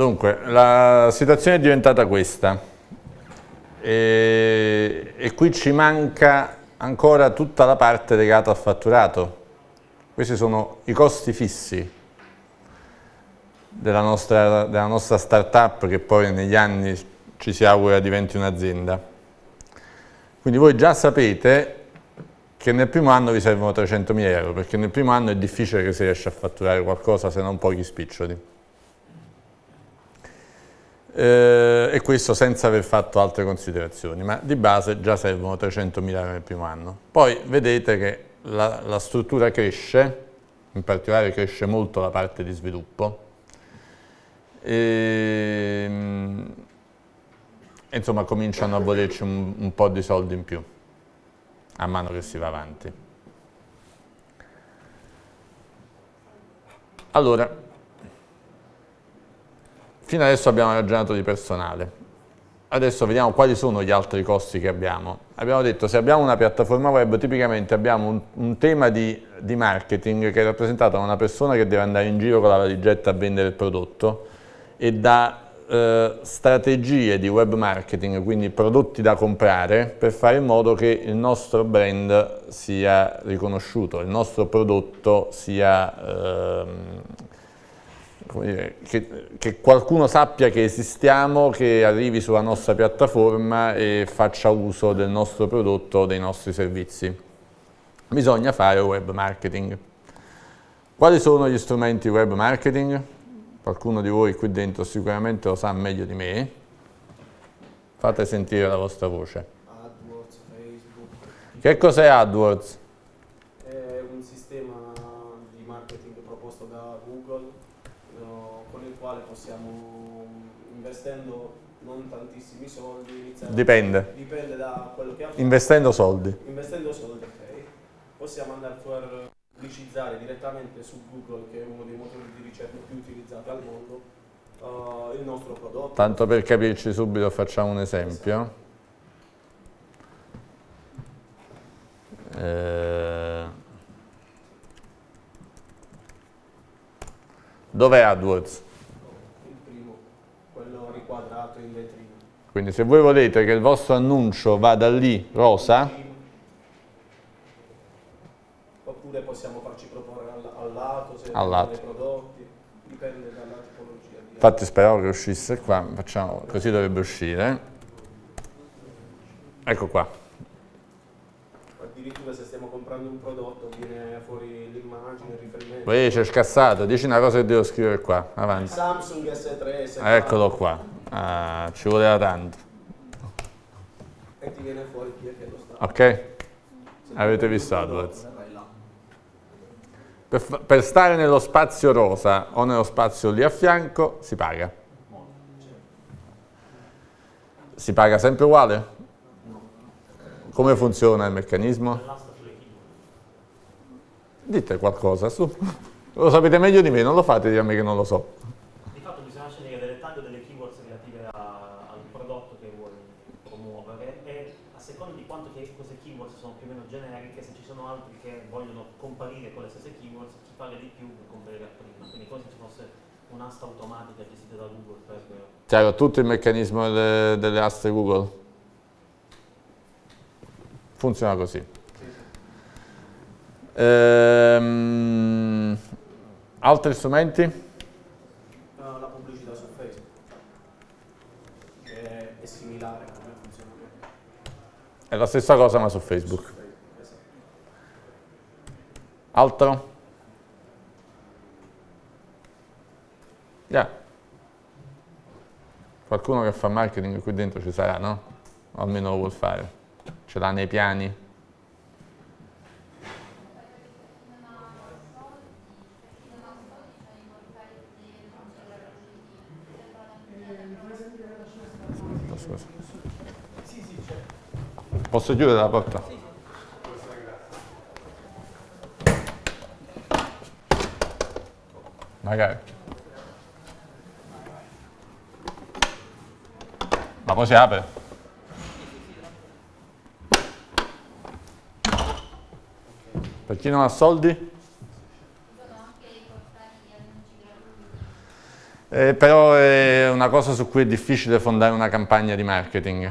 Dunque, la situazione è diventata questa e, e qui ci manca ancora tutta la parte legata al fatturato. Questi sono i costi fissi della nostra, della nostra start-up che poi negli anni ci si augura diventi un'azienda. Quindi voi già sapete che nel primo anno vi servono 300.000 euro, perché nel primo anno è difficile che si riesca a fatturare qualcosa se non pochi spiccioli eh, e questo senza aver fatto altre considerazioni, ma di base già servono 300.000 euro nel primo anno. Poi vedete che la, la struttura cresce, in particolare cresce molto la parte di sviluppo, ehm, e, insomma cominciano a volerci un, un, po' di soldi in più a mano che si va avanti. Allora, Fino adesso abbiamo ragionato di personale. Adesso vediamo quali sono gli altri costi che abbiamo. Abbiamo detto se abbiamo una piattaforma web tipicamente abbiamo un, un tema di, di, marketing che è rappresentato da una persona che deve andare in giro con la valigetta a vendere il prodotto e da eh, strategie di web marketing, quindi prodotti da comprare per fare in modo che il nostro brand sia riconosciuto, il nostro prodotto sia... Eh, dire, che, che, qualcuno sappia che esistiamo, che arrivi sulla nostra piattaforma e faccia uso del nostro prodotto dei nostri servizi. Bisogna fare web marketing. Quali sono gli strumenti web marketing? Qualcuno di voi qui dentro sicuramente lo sa meglio di me. Fate sentire la vostra voce. AdWords, Facebook. Che cos'è AdWords? investendo non tantissimi soldi. Iniziare dipende. Dipende da quello che ha Investendo soldi. Investendo soldi, ok. Possiamo andare a pubblicizzare direttamente su Google, che è uno dei motori di ricerca più utilizzati al mondo, Uh, il nostro prodotto. Tanto per capirci subito facciamo un esempio. Esatto. Eh, Dov'è AdWords? quadrato in vetrina. Quindi se voi volete che il vostro annuncio vada lì rosa, oppure possiamo farci proporre al, al lato, se al lato. prodotti, dipende dalla tipologia. Infatti speravo che uscisse qua, facciamo, così dovrebbe uscire. Ecco qua. Addirittura se stiamo comprando un prodotto viene fuori l'immagine, il riferimento. Poi c'è scassato, dici una cosa che devo scrivere qua, avanti. Samsung S3, S4. Eccolo qua, Ah, ci voleva tanto. E ti viene fuori chi è che lo sta. Ok? Avete visto AdWords. Per, per, stare nello spazio rosa o nello spazio lì a fianco si paga. Si paga sempre uguale? Come funziona il meccanismo? Dite qualcosa su. Lo sapete meglio di me, non lo fate di a me che non lo so. comparire con le stesse keywords, chi paga di più comparirà prima, quindi come se ci fosse un'asta automatica gestita da Google. Per... Chiaro, tutto il meccanismo delle, delle aste Google funziona così. Ehm, altri strumenti? la pubblicità su Facebook è, è similare, come funziona? È la stessa cosa ma su Facebook. Altro? Yeah. Qualcuno che fa marketing qui dentro ci sarà, no? O almeno lo vuol fare. Ce l'ha nei piani? Posso chiudere la porta? Sì. magari. Ma poi si apre. Per chi non ha soldi? Eh, però è una cosa su cui è difficile fondare una campagna di marketing.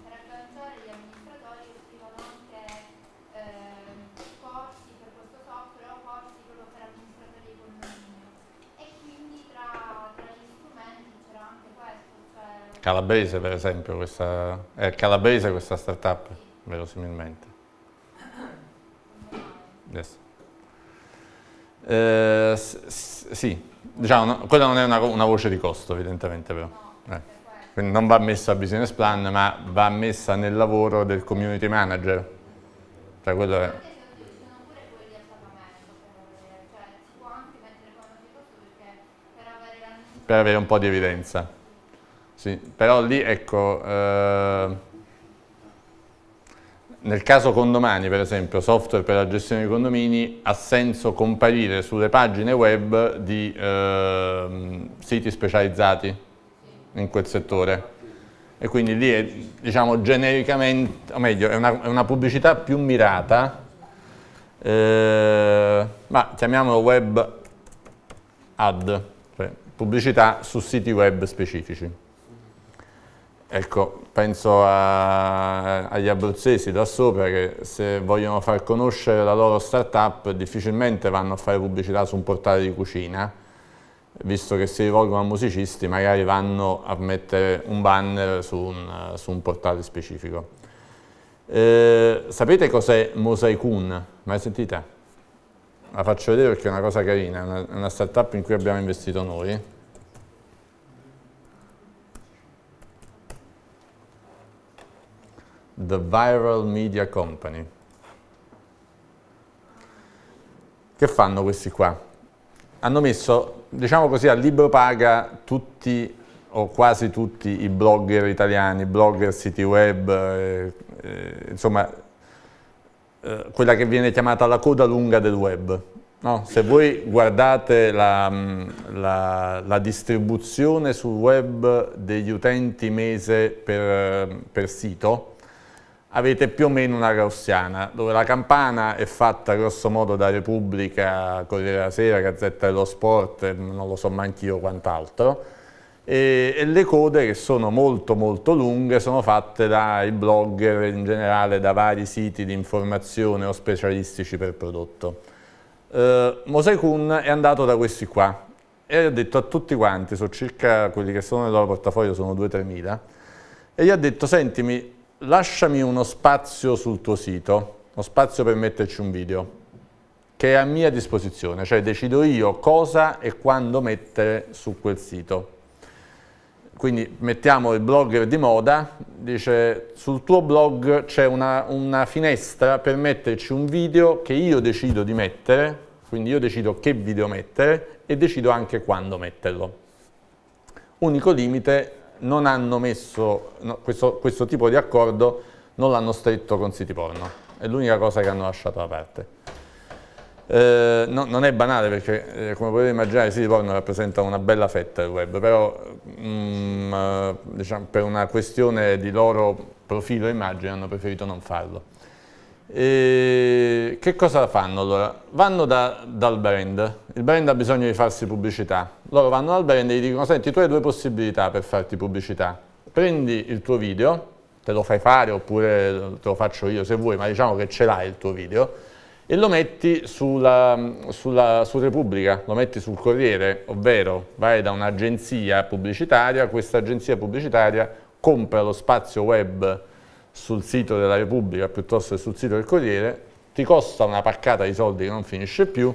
Calabrese per esempio, questa, è calabrese questa startup, verosimilmente. Yes. Eh, sì, diciamo, no, quella non è una, una, voce di costo evidentemente però. Eh. Quindi non va messa a business plan, ma va messa nel lavoro del community manager. Cioè quello è... Per avere un po' di evidenza. Sì, però lì ecco, eh, nel caso condomani per esempio, software per la gestione dei condomini, ha senso comparire sulle pagine web di eh, siti specializzati in quel settore. E quindi lì è, diciamo, genericamente, o meglio, è una, è una pubblicità più mirata, eh, ma chiamiamolo web ad, cioè pubblicità su siti web specifici. Ecco, penso a, agli abruzzesi da sopra che se vogliono far conoscere la loro startup difficilmente vanno a fare pubblicità su un portale di cucina, visto che si rivolgono a musicisti magari vanno a mettere un banner su un, su un portale specifico. Eh, sapete cos'è Mosaicun? Mai sentita? La faccio vedere perché è una cosa carina, è una, una startup in cui abbiamo investito noi. The Viral Media Company. Che fanno questi qua? Hanno messo, diciamo così, a libro paga tutti o quasi tutti i blogger italiani, blogger siti web, eh, eh, insomma eh, quella che viene chiamata la coda lunga del web. No? Se voi guardate la, mm, la, la, distribuzione sul web degli utenti mese per, per sito, avete più o meno una gaussiana, dove la campana è fatta grossomodo da Repubblica, Corriere della Sera, Gazzetta dello Sport, non lo so manco io quant'altro, e, e, le code che sono molto molto lunghe sono fatte dai blogger in generale, da vari siti di informazione o specialistici per prodotto. Eh, Kun è andato da questi qua e ha detto a tutti quanti, su circa quelli che sono nel loro portafoglio sono 2-3 mila, e gli ha detto sentimi lasciami uno spazio sul tuo sito, uno spazio per metterci un video, che è a mia disposizione, cioè decido io cosa e quando mettere su quel sito. Quindi mettiamo il blogger di moda, dice sul tuo blog c'è una, una finestra per metterci un video che io decido di mettere, quindi io decido che video mettere e decido anche quando metterlo. Unico limite non hanno messo no, questo, questo, tipo di accordo, non l'hanno stretto con siti porno, è l'unica cosa che hanno lasciato da parte. Eh, no, non è banale perché eh, come potete immaginare siti porno rappresentano una bella fetta del web, però mh, mm, eh, diciamo, per una questione di loro profilo e immagine hanno preferito non farlo. E che cosa fanno allora? Vanno da, dal brand, il brand ha bisogno di farsi pubblicità, loro vanno dal brand e gli dicono senti tu hai due possibilità per farti pubblicità, prendi il tuo video, te lo fai fare oppure te lo faccio io se vuoi, ma diciamo che ce l'hai il tuo video e lo metti sulla, sulla, su Repubblica, lo metti sul Corriere, ovvero vai da un'agenzia pubblicitaria, questa agenzia pubblicitaria compra lo spazio web sul sito della Repubblica piuttosto che sul sito del Corriere, ti costa una paccata di soldi che non finisce più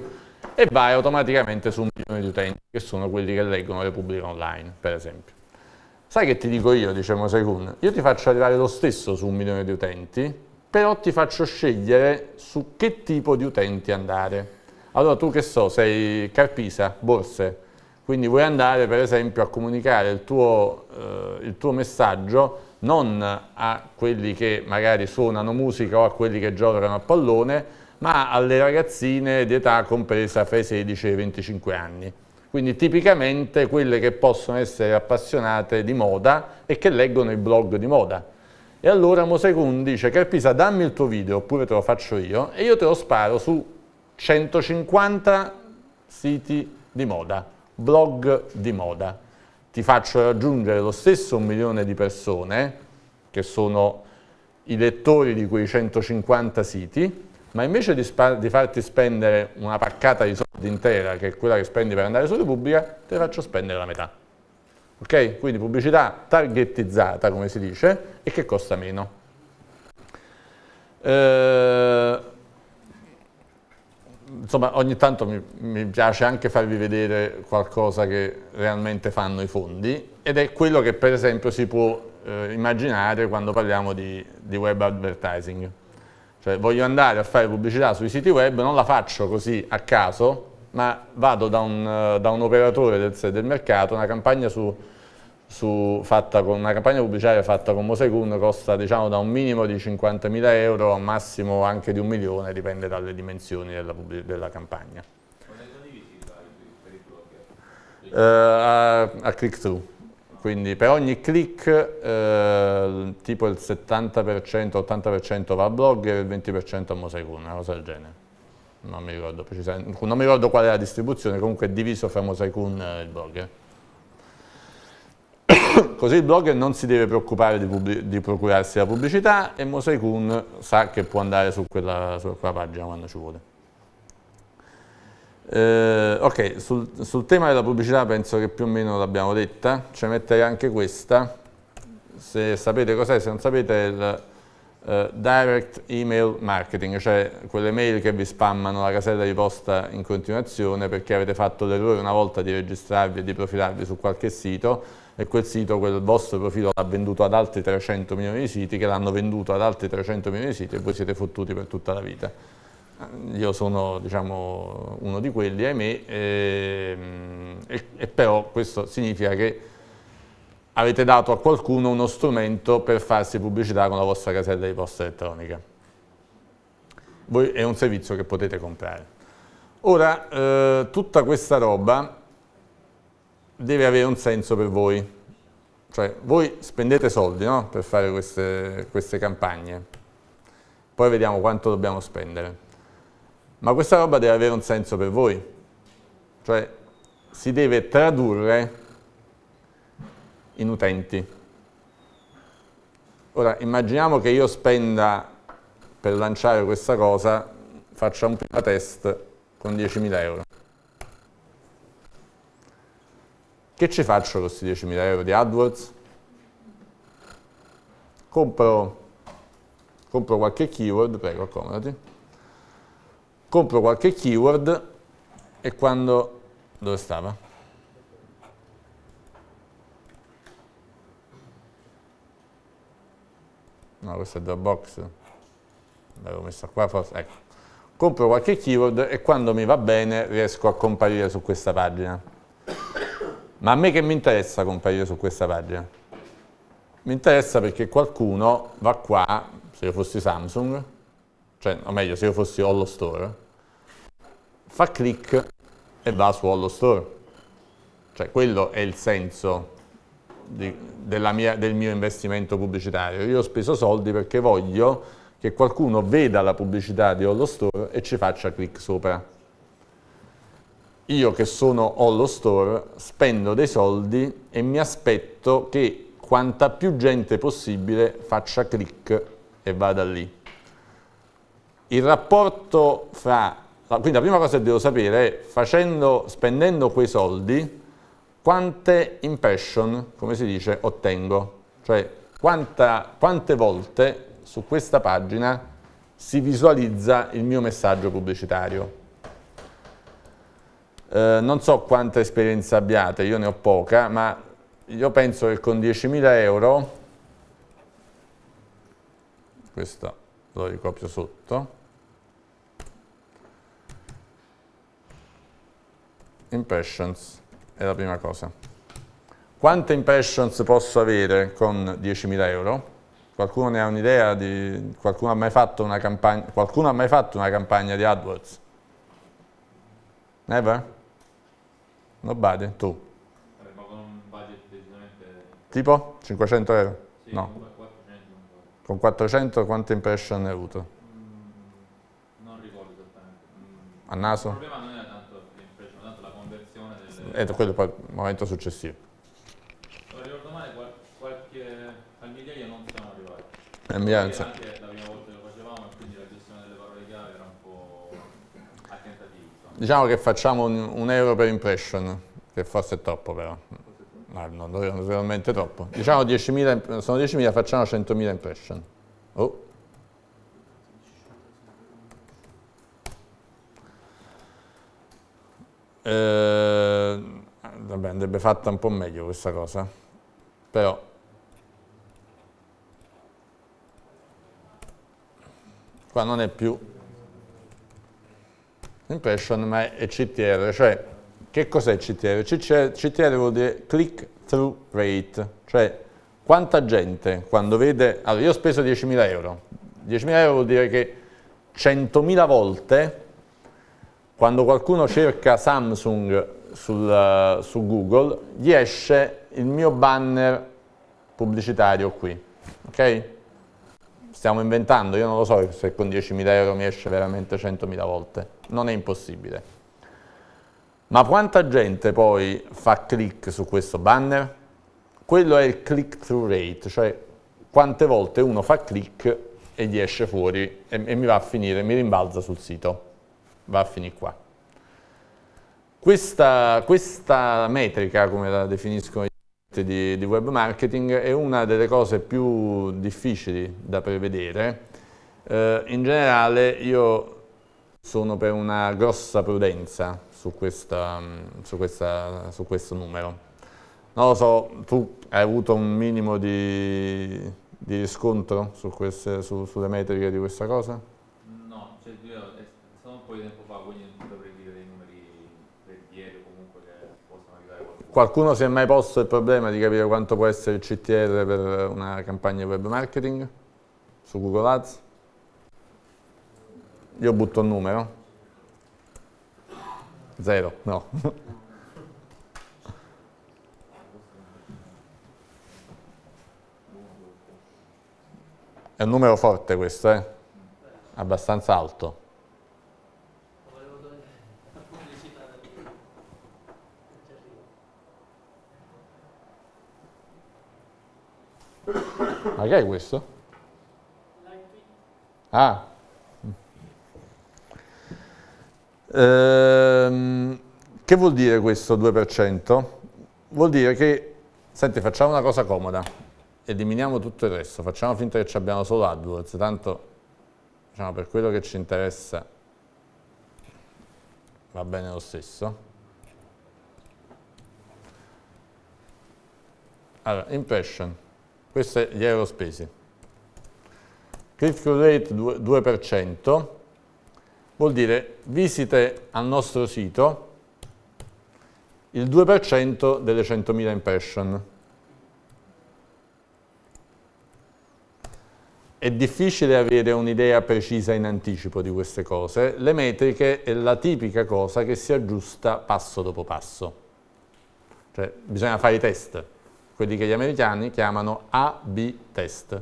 e vai automaticamente su un milione di utenti che sono quelli che leggono Repubblica Online, per esempio. Sai che ti dico io, dice Mosè Io ti faccio arrivare lo stesso su un milione di utenti, però ti faccio scegliere su che tipo di utenti andare. Allora tu che so, sei Carpisa, Borse, quindi vuoi andare per esempio a comunicare il tuo, eh, il tuo messaggio non a quelli che magari suonano musica o a quelli che giocano a pallone, ma alle ragazzine di età compresa fra i 16 e i 25 anni. Quindi tipicamente quelle che possono essere appassionate di moda e che leggono i blog di moda. E allora Mosecun dice, Carpisa dammi il tuo video oppure te lo faccio io e io te lo sparo su 150 siti di moda, blog di moda ti faccio raggiungere lo stesso milione di persone, che sono i lettori di quei 150 siti, ma invece di, di, farti spendere una paccata di soldi intera, che è quella che spendi per andare su Repubblica, te la faccio spendere la metà. Ok? Quindi pubblicità targettizzata, come si dice, e che costa meno. Ehm insomma, ogni tanto mi, mi, piace anche farvi vedere qualcosa che realmente fanno i fondi ed è quello che per esempio si può eh, immaginare quando parliamo di, di, web advertising. Cioè voglio andare a fare pubblicità sui siti web, non la faccio così a caso, ma vado da un, eh, da un operatore del, del mercato, una campagna su, su, con, una campagna pubblicitaria fatta con Mosecun costa diciamo, da un minimo di 50.000 euro a un massimo anche di un milione, dipende dalle dimensioni della, della campagna. Uh, a, a click through, quindi per ogni click eh, tipo il 70%, 80% va a blogger e il 20% a Mosecun, una cosa del genere. Non mi, ricordo, non mi ricordo qual è la distribuzione, comunque è diviso fra Mosecun e il blogger. Così il blogger non si deve preoccupare di, di procurarsi la pubblicità e Mosaicun sa che può andare su quella, su quella pagina quando ci vuole. Eh, ok, sul, sul, tema della pubblicità penso che più o meno l'abbiamo detta, ci metterei anche questa, se sapete cos'è, se non sapete è il eh, direct email marketing, cioè quelle mail che vi spammano la casella di posta in continuazione perché avete fatto l'errore una volta di registrarvi e di profilarvi su qualche sito e quel sito, quel vostro profilo l'ha venduto ad altri 300 milioni di siti che l'hanno venduto ad altri 300 milioni di siti e voi siete fottuti per tutta la vita. Eh, io sono diciamo, uno di quelli, ahimè, e, ehm, e, e però questo significa che avete dato a qualcuno uno strumento per farsi pubblicità con la vostra casella di posta elettronica. Voi, è un servizio che potete comprare. Ora, eh, tutta questa roba deve avere un senso per voi. Cioè, voi spendete soldi no? per fare queste, queste campagne, poi vediamo quanto dobbiamo spendere. Ma questa roba deve avere un senso per voi, cioè si deve tradurre in utenti. Ora, immaginiamo che io spenda per lanciare questa cosa, faccia un prima test con 10.000 euro. Che ci faccio con questi 10.000 euro di AdWords? Compro, compro qualche keyword, prego accomodati, compro qualche keyword e quando, dove stava? no questa è Dropbox, l'avevo messa qua forse, ecco, compro qualche keyword e quando mi va bene riesco a comparire su questa pagina. Ma a me che mi interessa comparire su questa pagina? Mi interessa perché qualcuno va qua, se io fossi Samsung, cioè, o meglio, se io fossi Hollow Store, fa clic e va su Hollow Store. Cioè, quello è il senso di, mia, del mio investimento pubblicitario. Io ho speso soldi perché voglio che qualcuno veda la pubblicità di Hollow Store e ci faccia clic sopra io che sono, ho store, spendo dei soldi e mi aspetto che quanta più gente possibile faccia click e vada lì. Il rapporto fra, quindi la prima cosa che devo sapere è, facendo, spendendo quei soldi, quante impression, come si dice, ottengo. Cioè, quanta, quante volte su questa pagina si visualizza il mio messaggio pubblicitario. Eh, non so quanta esperienza abbiate, io ne ho poca, ma io penso che con 10.000 euro, questo lo ricopio sotto, impressions è la prima cosa. Quante impressions posso avere con 10.000 euro? Qualcuno ne ha un'idea? Di... Qualcuno, qualcuno ha mai fatto una campagna di AdWords? Never? Non bade, tu? Tipo? 500 euro? Sì, no. Con 400. Con 400 quante impression hai avuto? Mm, non ricordo esattamente. Mm. A naso? Il problema non era tanto l'impression, tanto la conversione delle... Eh, quello poi il momento successivo. Non ricordo male, qual qualche... al migliaio non sono arrivati. Al migliaio Diciamo che facciamo un, un euro per impression, che forse è troppo però. Ah, no, non è veramente troppo. Diciamo 10.000, sono 10.000, facciamo 100.000 impression. Oh. Eh, vabbè, andrebbe fatta un po' meglio questa cosa, però... Qua non è più impression ma è CTR, cioè che cos'è CTR? CTR? vuol dire click through rate, cioè quanta gente quando vede, allora io ho speso 10.000 euro, 10.000 euro vuol dire che 100.000 volte quando qualcuno cerca Samsung sul, su Google gli esce il mio banner pubblicitario qui, ok? stiamo inventando, io non lo so se con 10.000 euro mi esce veramente 100.000 volte, non è impossibile. Ma quanta gente poi fa click su questo banner? Quello è il click through rate, cioè quante volte uno fa click e gli esce fuori e, e mi va a finire, mi rimbalza sul sito, va a finire qua. Questa, questa metrica, come la definiscono i di, di web marketing è una delle cose più difficili da prevedere. Eh, in generale io sono per una grossa prudenza su, questa, mm, su, questa, su questo numero. Non lo so, tu hai avuto un minimo di, di riscontro su queste, su, sulle metriche di questa cosa? No, cioè io eh, sono un po' di tempo Qualcuno si è mai posto il problema di capire quanto può essere il CTR per una campagna web marketing su Google Ads? Io butto un numero. Zero, no. È un numero forte questo, eh? Abbastanza alto. Ma che è questo? Ah. Ehm, che vuol dire questo 2%? Vuol dire che, senti, facciamo una cosa comoda e diminiamo tutto il resto, facciamo finta che ci abbiamo solo AdWords, tanto diciamo, per quello che ci interessa va bene lo stesso. Allora, impression. Questi sono gli euro spesi. Click-through rate 2%, vuol dire visite al nostro sito il 2% delle 100.000 impression. È difficile avere un'idea precisa in anticipo di queste cose, le metriche è la tipica cosa che si aggiusta passo dopo passo, cioè bisogna fare i test quelli che gli americani chiamano A-B test.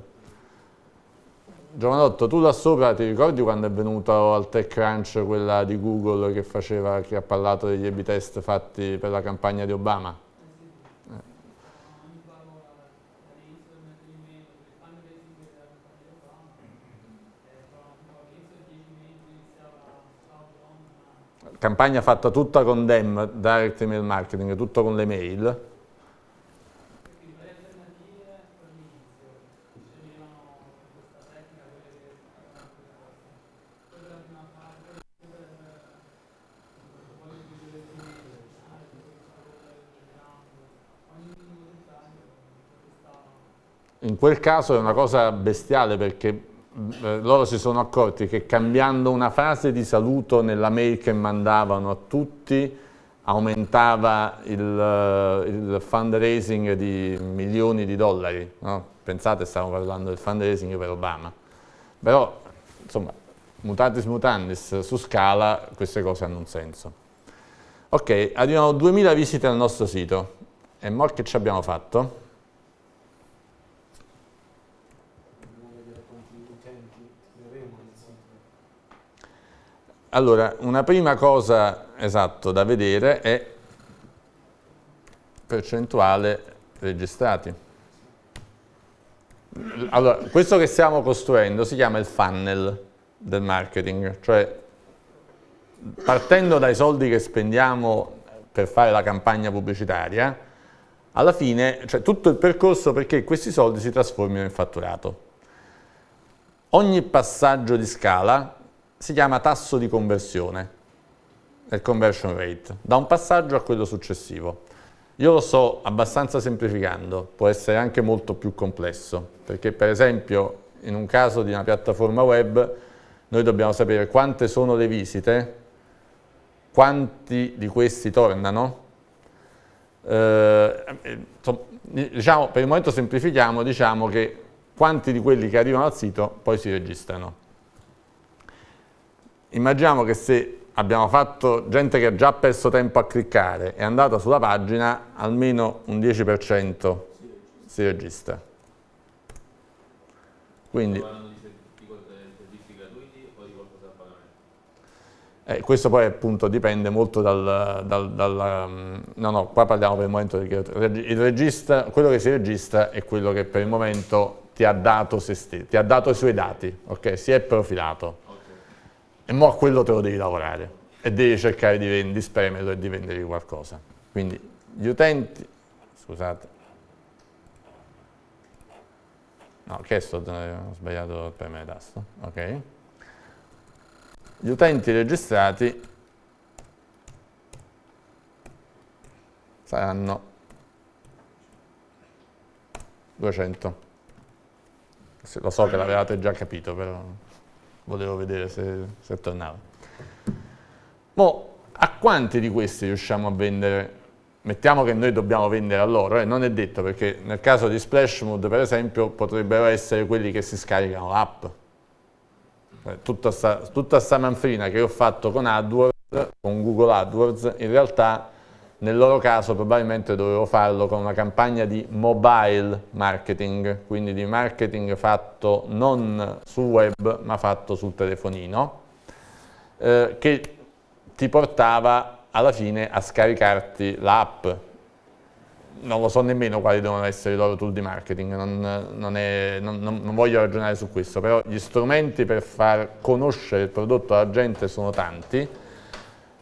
Giovanotto, tu là sopra ti ricordi quando è venuta al TechCrunch quella di Google che, faceva, che ha parlato degli A-B test fatti per la campagna di Obama? campagna fatta tutta con DEM, Direct Email Marketing, tutto con le mail, in quel caso è una cosa bestiale perché eh, loro si sono accorti che cambiando una frase di saluto nella mail che mandavano a tutti aumentava il, eh, il fundraising di milioni di dollari. No? Pensate, stiamo parlando del fundraising per Obama. Però, insomma, mutatis mutandis, su scala queste cose hanno un senso. Ok, arrivano 2000 visite al nostro sito. E mo' che ci abbiamo fatto? Allora, una prima cosa esatto da vedere è percentuale registrati. Allora, questo che stiamo costruendo si chiama il funnel del marketing, cioè partendo dai soldi che spendiamo per fare la campagna pubblicitaria, alla fine, cioè tutto il percorso perché questi soldi si trasformino in fatturato. Ogni passaggio di scala si chiama tasso di conversione, il conversion rate, da un passaggio a quello successivo. Io lo sto abbastanza semplificando, può essere anche molto più complesso, perché per esempio in un caso di una piattaforma web noi dobbiamo sapere quante sono le visite, quanti di questi tornano. Eh, diciamo, per il momento semplifichiamo, diciamo che quanti di quelli che arrivano al sito poi si registrano immaginiamo che se abbiamo fatto gente che ha già perso tempo a cliccare è andata sulla pagina, almeno un 10% si registra. Quindi, eh, questo poi appunto dipende molto dal, dal, dal, mm, No, no, qua parliamo per il momento di il regista, quello che si registra è quello che per il momento ti ha dato, se ti ha dato i suoi dati, ok? Si è profilato. E mo' a quello te lo devi lavorare e devi cercare di, di spremerlo e di vendere qualcosa. Quindi gli utenti, scusate, no, che sto, eh, ho sbagliato il premere tasto, ok? Gli utenti registrati saranno 200. Lo so che l'avevate già capito, però volevo vedere se, se tornava. Mo, a quanti di questi riusciamo a vendere? Mettiamo che noi dobbiamo vendere a loro, eh? non è detto perché nel caso di Splash Mood, per esempio potrebbero essere quelli che si scaricano l'app. Eh, tutta questa manfrina che ho fatto con AdWords, con Google AdWords, in realtà nel loro caso probabilmente dovevo farlo con una campagna di mobile marketing, quindi di marketing fatto non sul web ma fatto sul telefonino, eh, che ti portava alla fine a scaricarti l'app. Non lo so nemmeno quali devono essere i loro tool di marketing, non, non, è, non, non voglio ragionare su questo, però gli strumenti per far conoscere il prodotto alla gente sono tanti,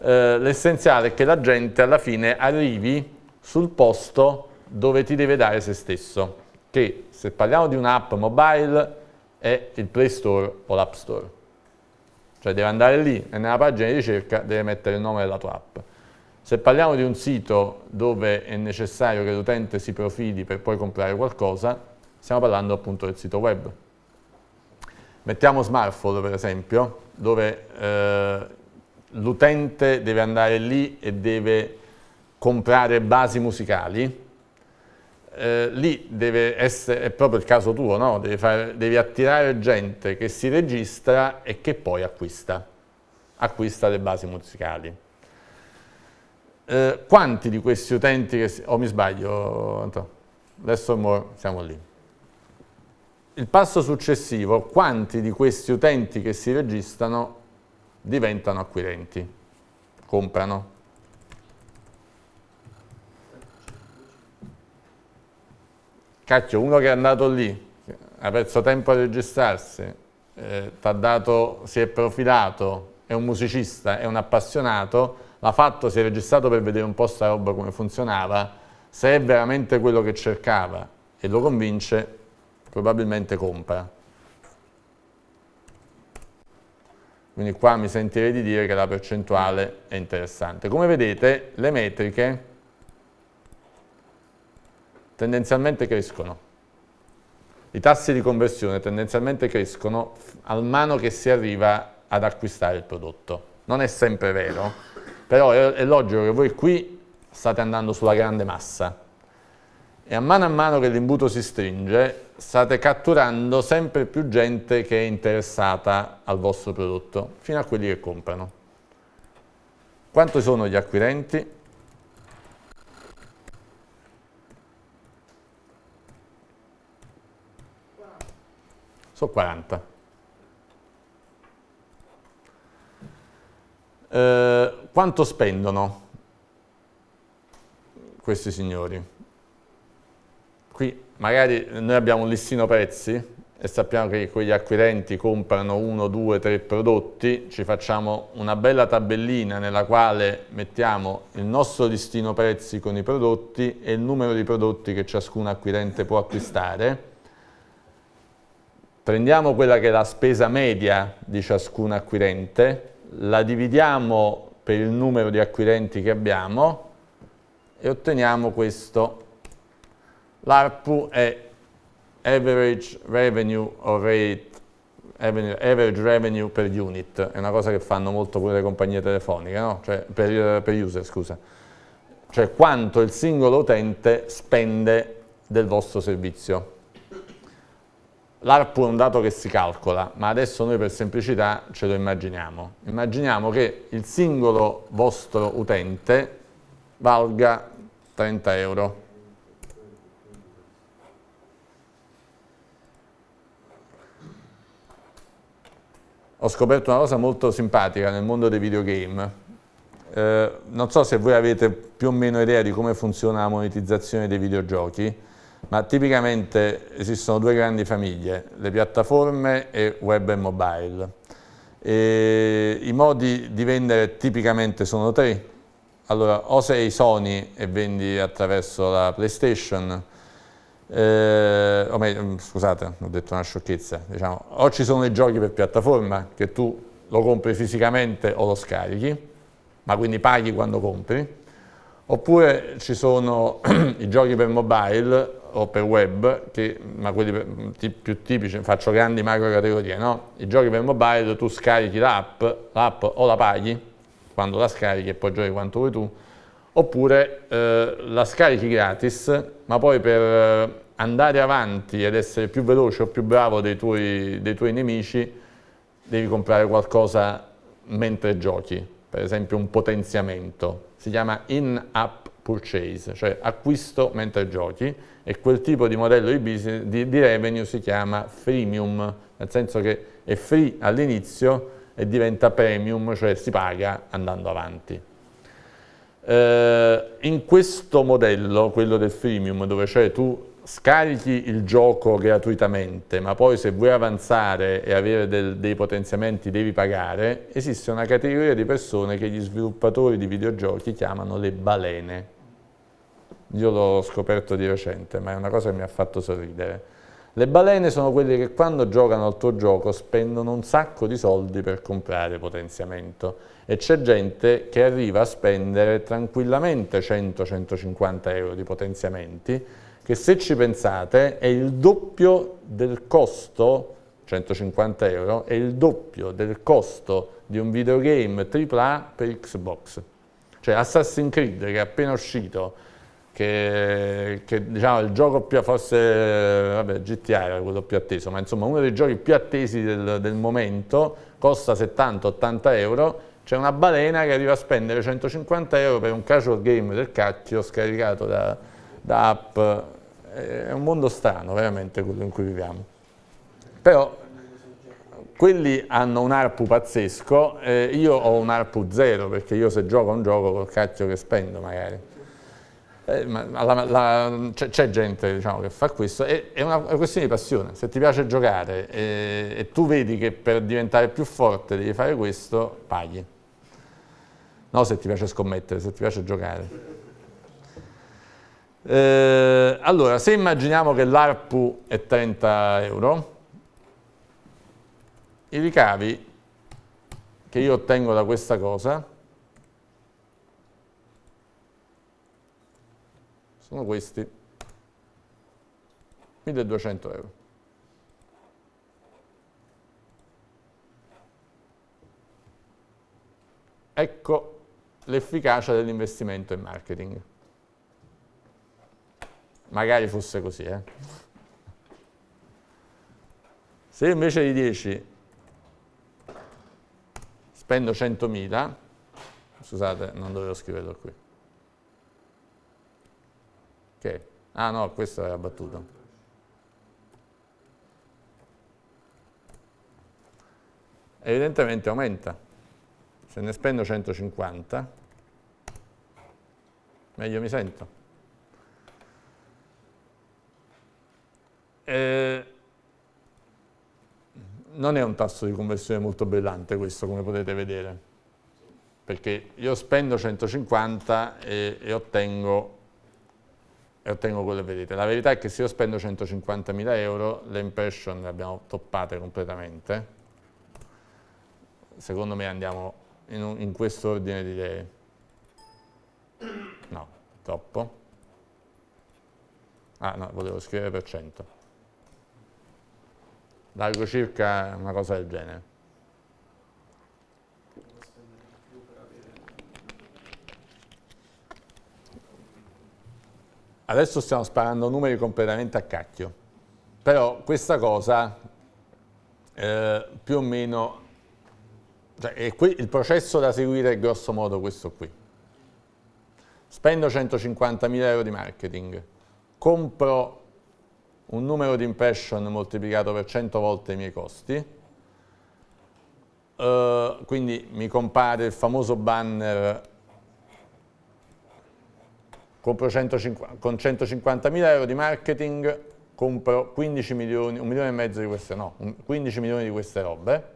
eh, l'essenziale è che la gente alla fine arrivi sul posto dove ti deve dare se stesso, che se parliamo di un'app mobile è il Play Store o l'App Store. Cioè deve andare lì e nella pagina di ricerca deve mettere il nome della tua app. Se parliamo di un sito dove è necessario che l'utente si profili per poi comprare qualcosa, stiamo parlando appunto del sito web. Mettiamo smartphone per esempio, dove eh, l'utente deve andare lì e deve comprare basi musicali, eh, lì deve essere, è proprio il caso tuo, no? devi, fare, devi attirare gente che si registra e che poi acquista, acquista le basi musicali. Eh, quanti di questi utenti, che si, oh mi sbaglio adesso siamo lì. Il passo successivo, quanti di questi utenti che si registrano diventano acquirenti, comprano. Cacchio, uno che è andato lì, ha perso tempo a registrarsi, eh, dato, si è profilato, è un musicista, è un appassionato, l'ha fatto, si è registrato per vedere un po' sta roba come funzionava, se è veramente quello che cercava e lo convince, probabilmente compra. Quindi qua mi sentirei di dire che la percentuale è interessante. Come vedete le metriche tendenzialmente crescono. I tassi di conversione tendenzialmente crescono al mano che si arriva ad acquistare il prodotto. Non è sempre vero, però è logico che voi qui state andando sulla grande massa, e a mano a mano che l'imbuto si stringe state catturando sempre più gente che è interessata al vostro prodotto, fino a quelli che comprano. Quanti sono gli acquirenti? Sono 40. Eh, quanto spendono questi signori? Qui magari noi abbiamo un listino prezzi e sappiamo che quegli acquirenti comprano uno, due, tre prodotti, ci facciamo una bella tabellina nella quale mettiamo il nostro listino prezzi con i prodotti e il numero di prodotti che ciascun acquirente può acquistare. Prendiamo quella che è la spesa media di ciascun acquirente, la dividiamo per il numero di acquirenti che abbiamo e otteniamo questo L'ARPU è Average Revenue or Rate, Average Revenue per Unit, è una cosa che fanno molto pure le compagnie telefoniche, no? cioè per, per user, scusa. Cioè quanto il singolo utente spende del vostro servizio. L'ARPU è un dato che si calcola, ma adesso noi per semplicità ce lo immaginiamo. Immaginiamo che il singolo vostro utente valga 30 euro. ho scoperto una cosa molto simpatica nel mondo dei videogame. Eh, non so se voi avete più o meno idea di come funziona la monetizzazione dei videogiochi, ma tipicamente esistono due grandi famiglie, le piattaforme e web e mobile. E I modi di vendere tipicamente sono tre. Allora, o sei Sony e vendi attraverso la PlayStation, eh, o meglio, mm, scusate, ho detto una sciocchezza, diciamo, o ci sono i giochi per piattaforma, che tu lo compri fisicamente o lo scarichi, ma quindi paghi quando compri, oppure ci sono i giochi per mobile o per web, che, ma quelli mm, più tipici, faccio grandi macro categorie, no? I giochi per mobile tu scarichi l'app, l'app o la paghi quando la scarichi e poi giochi quanto vuoi tu, oppure eh, la scarichi gratis, ma poi per eh, andare avanti ed essere più veloce o più bravo dei tuoi, dei tuoi nemici, devi comprare qualcosa mentre giochi, per esempio un potenziamento, si chiama in-app purchase, cioè acquisto mentre giochi e quel tipo di modello di, business, di, di revenue si chiama freemium, nel senso che è free all'inizio e diventa premium, cioè si paga andando avanti. Eh, in questo modello, quello del freemium, dove cioè tu scarichi il gioco gratuitamente, ma poi se vuoi avanzare e avere del, dei potenziamenti devi pagare, esiste una categoria di persone che gli sviluppatori di videogiochi chiamano le balene. Io l'ho scoperto di recente, ma è una cosa che mi ha fatto sorridere. Le balene sono quelle che quando giocano al tuo gioco spendono un sacco di soldi per comprare potenziamento e c'è gente che arriva a spendere tranquillamente 100-150 euro di potenziamenti, che se ci pensate è il doppio del costo, 150 euro, è il doppio del costo di un videogame AAA per Xbox. Cioè Assassin's Creed che è appena uscito, che, che diciamo il gioco più forse, vabbè GTA era quello più atteso, ma insomma uno dei giochi più attesi del, del momento, costa 70-80 euro, c'è una balena che arriva a spendere 150 euro per un casual game del cacchio scaricato da, da app, eh, è un mondo strano veramente quello in cui viviamo. Però quelli hanno un ARPU pazzesco, eh, io ho un ARPU zero perché io se gioco un gioco col cacchio che spendo magari. Eh, c'è gente diciamo, che fa questo, è, è, una, questione di passione, se ti piace giocare e, eh, e tu vedi che per diventare più forte devi fare questo, paghi no se ti piace scommettere, se ti piace giocare. Eh, allora, se immaginiamo che l'ARPU è 30 euro, i ricavi che io ottengo da questa cosa sono questi, 1200 euro. Ecco l'efficacia dell'investimento in marketing. Magari fosse così. Eh? Se invece di 10 spendo 100.000, scusate, non dovevo scriverlo qui. Ok, ah no, questo è abbattuto. Evidentemente aumenta se ne spendo 150, meglio mi sento. Eh, non è un tasso di conversione molto brillante questo, come potete vedere, perché io spendo 150 e, e ottengo e ottengo quello che vedete. La verità è che se io spendo 150.000 euro, le impression le abbiamo toppate completamente. Secondo me andiamo in, un, in quest'ordine di idee. No, troppo. Ah no, volevo scrivere per 100. Largo circa una cosa del genere. Adesso stiamo sparando numeri completamente a cacchio, però questa cosa eh, più o meno cioè, qui, il processo da seguire è grosso modo questo qui. Spendo 150.000 euro di marketing, compro un numero di impression moltiplicato per 100 volte i miei costi, uh, quindi mi compare il famoso banner compro 150, con 150.000 euro di marketing compro 15 milioni, un milione e mezzo di queste, no, 15 milioni di queste robe,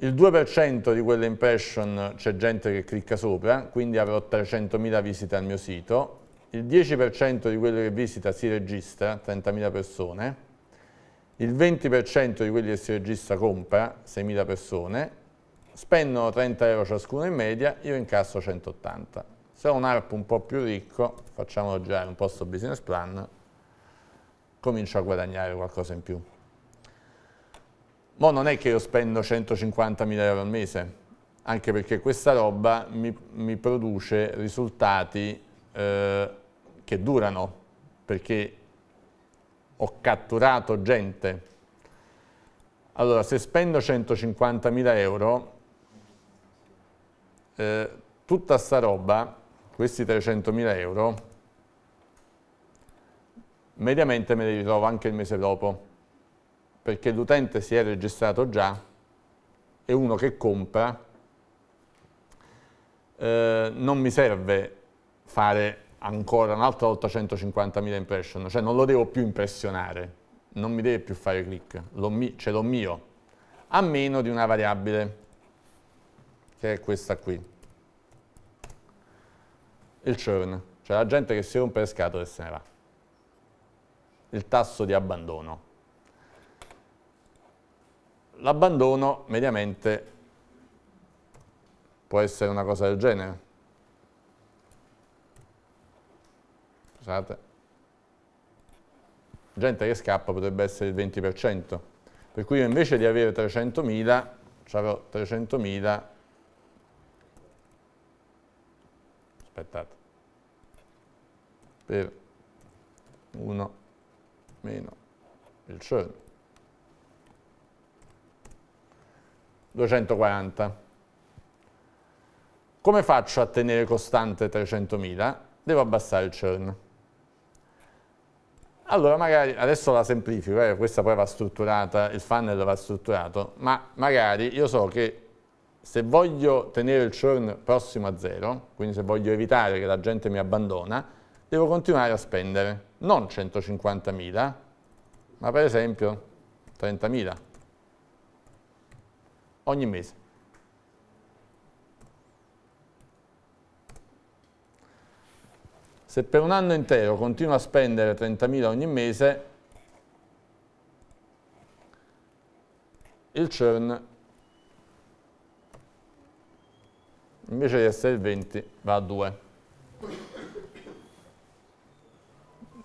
il 2% di quelle impression c'è gente che clicca sopra, quindi avrò 300.000 visite al mio sito, il 10% di quelle che visita si registra, 30.000 persone, il 20% di quelli che si registra compra, 6.000 persone, spendono 30 euro ciascuno in media, io incasso 180. Se ho un ARP un po' più ricco, facciamolo già un po' sto business plan, comincio a guadagnare qualcosa in più. Mo non è che io spendo 150.000 euro al mese, anche perché questa roba mi, mi produce risultati eh, che durano, perché ho catturato gente. Allora, se spendo 150.000 euro, eh, tutta sta roba, questi 300.000 euro, mediamente me li ritrovo anche il mese dopo perché l'utente si è registrato già e uno che compra eh, non mi serve fare ancora un'altra volta 150.000 impression, cioè non lo devo più impressionare, non mi deve più fare click, ce l'ho mio, a meno di una variabile che è questa qui, il churn, cioè la gente che si rompe le scatole e se ne va, il tasso di abbandono l'abbandono mediamente può essere una cosa del genere. Scusate. Gente che scappa potrebbe essere il 20%, per cui io invece di avere 300.000, avrò 300.000, aspettate, per 1 meno il churn. 240. Come faccio a tenere costante 300.000? Devo abbassare il churn. Allora magari, adesso la semplifico, eh, questa poi va strutturata, il funnel va strutturato, ma magari io so che se voglio tenere il churn prossimo a zero, quindi se voglio evitare che la gente mi abbandona, devo continuare a spendere non 150.000, ma per esempio 30.000 ogni mese. Se per un anno intero continua a spendere 30.000 ogni mese, il churn invece di essere il 20 va a 2.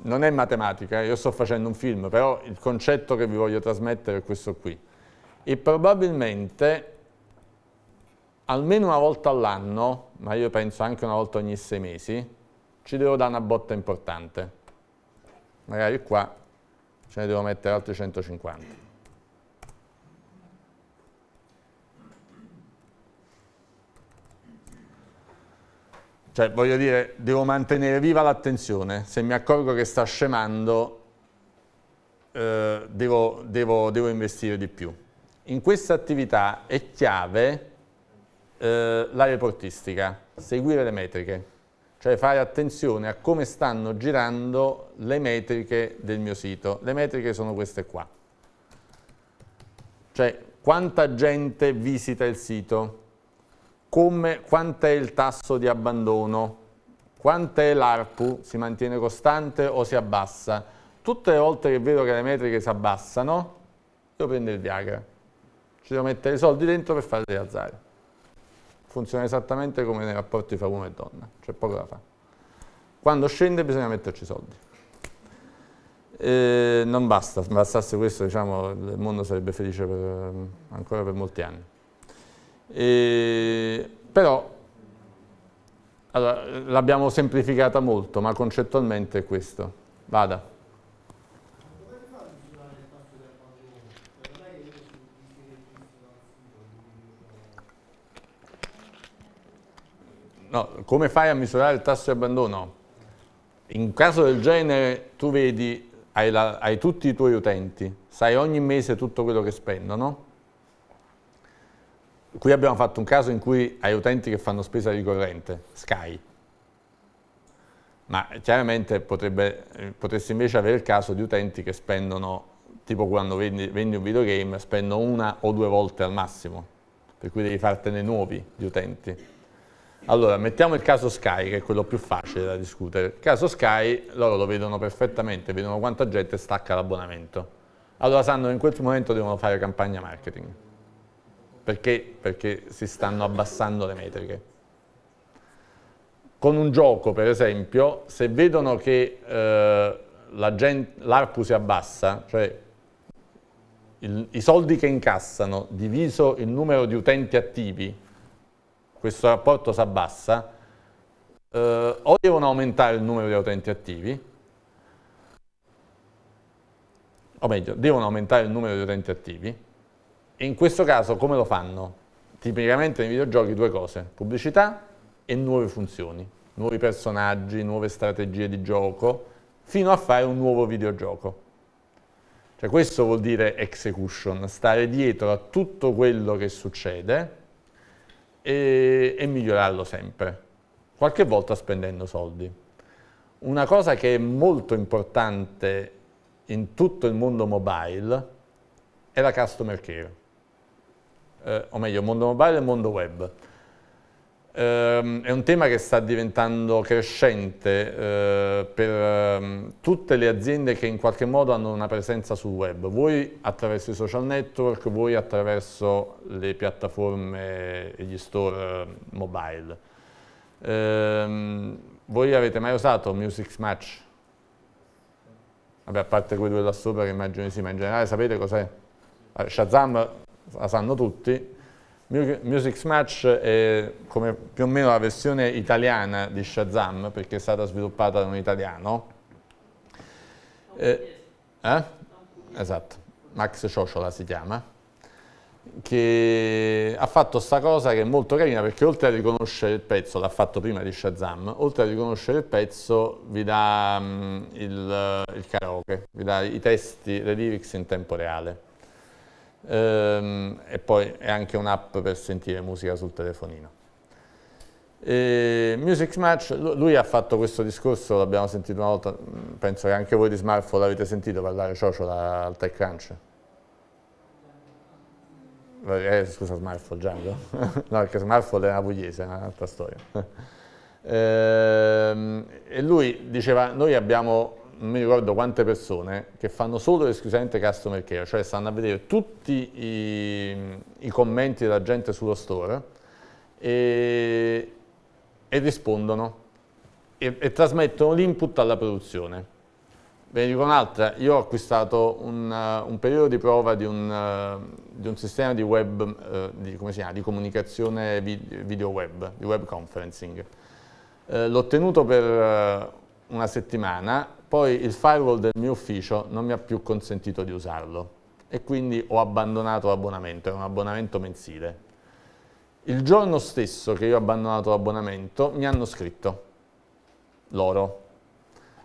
Non è matematica, eh, io sto facendo un film, però il concetto che vi voglio trasmettere è questo qui e probabilmente almeno una volta all'anno, ma io penso anche una volta ogni sei mesi, ci devo dare una botta importante. Magari qua ce ne devo mettere altri 150. Cioè, voglio dire, devo mantenere viva l'attenzione. Se mi accorgo che sta scemando, eh, devo, devo, devo investire di più. In questa attività è chiave eh, l'aeroportistica, seguire le metriche, cioè fare attenzione a come stanno girando le metriche del mio sito. Le metriche sono queste qua. Cioè, quanta gente visita il sito, come, quanto è il tasso di abbandono, quanto è l'ARPU, si mantiene costante o si abbassa. Tutte le volte che vedo che le metriche si abbassano, io prendo il Viagra ci devo mettere i soldi dentro per farli rialzare. Funziona esattamente come nei rapporti fra uomo e donna, c'è poco da fare. Quando scende bisogna metterci i soldi. E non basta, se bastasse questo diciamo, il mondo sarebbe felice per, ancora per molti anni. E, però l'abbiamo allora, semplificata molto, ma concettualmente è questo. Vada. No, come fai a misurare il tasso di abbandono? In un caso del genere tu vedi, hai, la, hai tutti i tuoi utenti, sai ogni mese tutto quello che spendono, qui abbiamo fatto un caso in cui hai utenti che fanno spesa ricorrente, Sky, ma chiaramente potrebbe, eh, potresti invece avere il caso di utenti che spendono, tipo quando vendi, vendi un videogame, spendono una o due volte al massimo, per cui devi fartene nuovi di utenti. Allora, mettiamo il caso Sky, che è quello più facile da discutere. Il caso Sky, loro lo vedono perfettamente, vedono quanta gente stacca l'abbonamento. Allora sanno che in quel momento devono fare campagna marketing. Perché? Perché si stanno abbassando le metriche. Con un gioco, per esempio, se vedono che eh, l'ARPU la si abbassa, cioè il, i soldi che incassano diviso il numero di utenti attivi questo rapporto si abbassa, eh, o devono aumentare il numero di utenti attivi, o meglio, devono aumentare il numero di utenti attivi, e in questo caso come lo fanno? Tipicamente nei videogiochi due cose, pubblicità e nuove funzioni, nuovi personaggi, nuove strategie di gioco, fino a fare un nuovo videogioco. Cioè questo vuol dire execution, stare dietro a tutto quello che succede e, e migliorarlo sempre, qualche volta spendendo soldi. Una cosa che è molto importante in tutto il mondo mobile è la customer care, eh, o meglio, mondo mobile e mondo web. Ehm, è un tema che sta diventando crescente eh, per eh, tutte le aziende che in qualche modo hanno una presenza sul web, voi attraverso i social network, voi attraverso le piattaforme e gli store eh, mobile. Eh, voi avete mai usato Music Match? Vabbè, a parte quei due là sopra che immagino di sì, ma in generale sapete cos'è? Eh, Shazam la sanno tutti, Music Smash è come più o meno la versione italiana di Shazam, perché è stata sviluppata da un italiano. Eh, eh? Esatto, Max Ciociola si chiama, che ha fatto sta cosa che è molto carina perché oltre a riconoscere il pezzo, l'ha fatto prima di Shazam, oltre a riconoscere il pezzo vi dà um, il, il karaoke, vi dà i testi, le lyrics in tempo reale ehm, e poi è anche un'app per sentire musica sul telefonino. E Music Smash, lui ha fatto questo discorso, l'abbiamo sentito una volta, mm, penso che anche voi di smartphone l'avete sentito parlare Ciocio, al TechCrunch. Eh, scusa smartphone Gianni, no perché smartphone è una pugliese, è un'altra storia. Ehm, e lui diceva, noi abbiamo mi ricordo quante persone che fanno solo e esclusivamente customer care, cioè stanno a vedere tutti i, i commenti della gente sullo store e, e rispondono e, e trasmettono l'input alla produzione. Ve ne dico un'altra, io ho acquistato un, uh, un, periodo di prova di un, uh, di un sistema di web, uh, di, chiama, di, comunicazione vid video web, di web conferencing. L'ho tenuto per una settimana, poi il firewall del mio ufficio non mi ha più consentito di usarlo e quindi ho abbandonato l'abbonamento, era un abbonamento mensile. Il giorno stesso che io ho abbandonato l'abbonamento mi hanno scritto loro,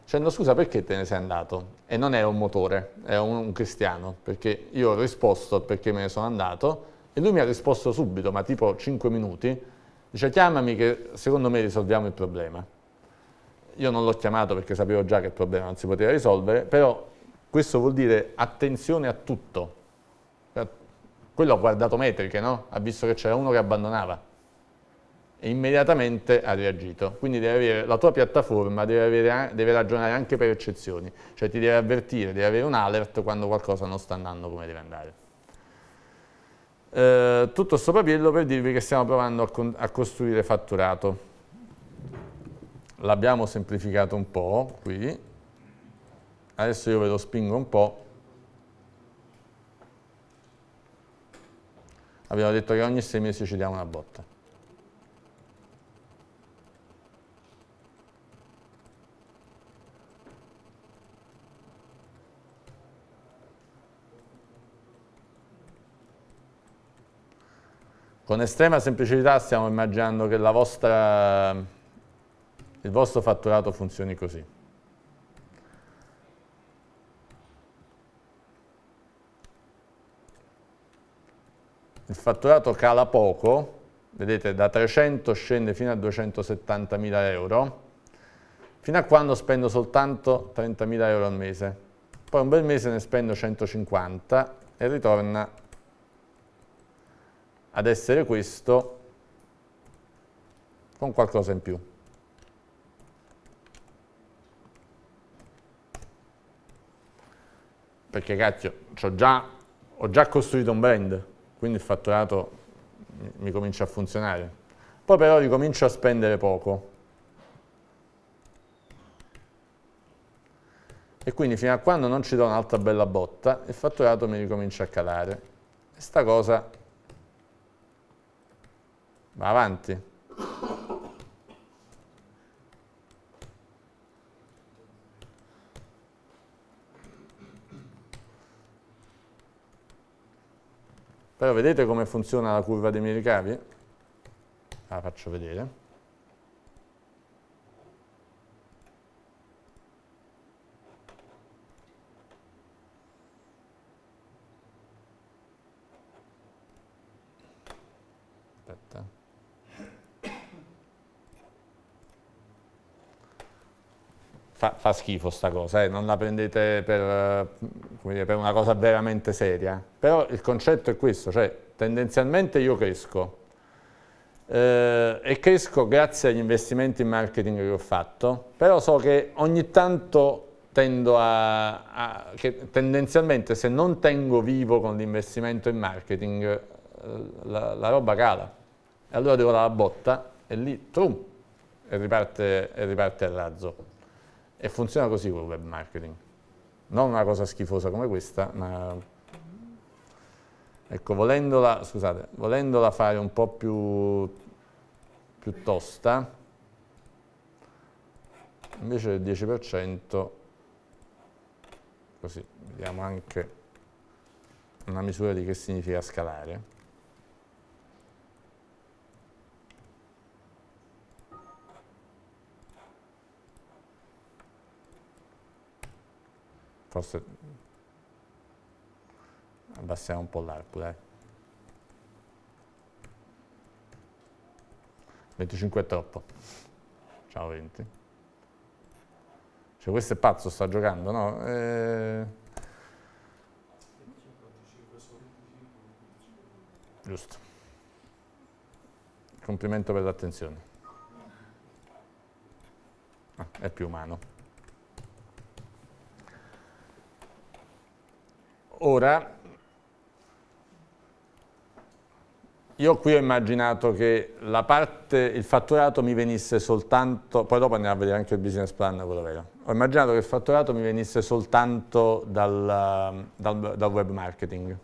dicendo scusa perché te ne sei andato? E non è un motore, è un, un cristiano, perché io ho risposto perché me ne sono andato e lui mi ha risposto subito, ma tipo 5 minuti, dice chiamami che secondo me risolviamo il problema io non l'ho chiamato perché sapevo già che il problema non si poteva risolvere, però questo vuol dire attenzione a tutto. Eh, quello ha guardato metriche, no? ha visto che c'era uno che abbandonava e immediatamente ha reagito. Quindi avere, la tua piattaforma deve, avere, deve, ragionare anche per eccezioni, cioè ti deve avvertire, deve avere un alert quando qualcosa non sta andando come deve andare. Eh, tutto sto papiello per dirvi che stiamo provando a, con, a costruire fatturato l'abbiamo semplificato un po' qui, adesso io ve lo spingo un po', abbiamo detto che ogni 6 mesi ci diamo una botta. Con estrema semplicità stiamo immaginando che la vostra il vostro fatturato funzioni così. Il fatturato cala poco, vedete da 300 scende fino a 270.000 euro, fino a quando spendo soltanto 30.000 euro al mese. Poi un bel mese ne spendo 150 e ritorna ad essere questo con qualcosa in più. perché cacchio, già, ho già costruito un brand, quindi il fatturato mi, mi comincia a funzionare. Poi però ricomincio a spendere poco. E quindi fino a quando non ci do un'altra bella botta, il fatturato mi ricomincia a calare. E sta cosa va avanti. Però vedete come funziona la curva dei miei ricavi? La faccio vedere. fa, fa schifo sta cosa, eh, non la prendete per, eh, dire, per, una cosa veramente seria, però il concetto è questo, cioè tendenzialmente io cresco eh, e cresco grazie agli investimenti in marketing che ho fatto, però so che ogni tanto tendo a, a che tendenzialmente se non tengo vivo con l'investimento in marketing eh, la, la, roba cala e allora devo dare la botta e lì trum, e riparte, e riparte il razzo. E funziona così con il web marketing. Non una cosa schifosa come questa, ma ecco, volendola, scusate, volendola fare un po' più, più tosta, invece del 10%, così, vediamo anche una misura di che significa scalare. forse abbassiamo un po' l'output, eh. 25 è troppo, facciamo 20. Cioè questo è pazzo, sta giocando, no? Eh... Giusto. Complimento per l'attenzione. Ah, è più umano. Ora, io qui ho immaginato che parte, il fatturato mi venisse soltanto, poi dopo andiamo a vedere anche il business plan, quello vero. Ho immaginato che il fatturato mi venisse soltanto dal, dal, dal web marketing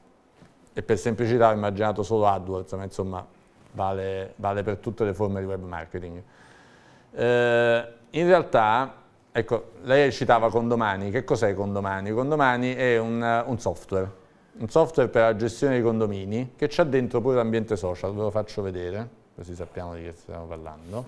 e per semplicità ho immaginato solo AdWords, ma insomma vale, vale per tutte le forme di web marketing. Eh, in realtà Ecco, lei citava Condomani, che cos'è Condomani? Condomani è un, eh, un, software, un software per la gestione dei condomini che c'ha dentro pure l'ambiente social, ve lo faccio vedere, così sappiamo di che stiamo parlando.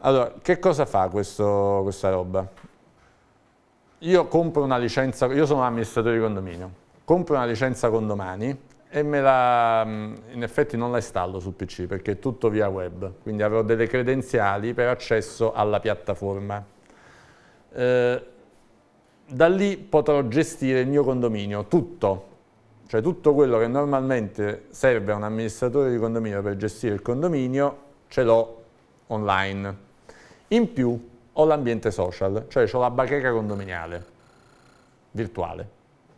Allora, che cosa fa questo, questa roba? io compro una licenza, io sono amministratore di condominio, compro una licenza condomani e me la, mm, in effetti non la installo sul PC perché è tutto via web, quindi avrò delle credenziali per accesso alla piattaforma. Eh, da lì potrò gestire il mio condominio, tutto, cioè tutto quello che normalmente serve a un amministratore di condominio per gestire il condominio, ce l'ho online. In più ho l'ambiente social, cioè ho la bacheca condominiale virtuale,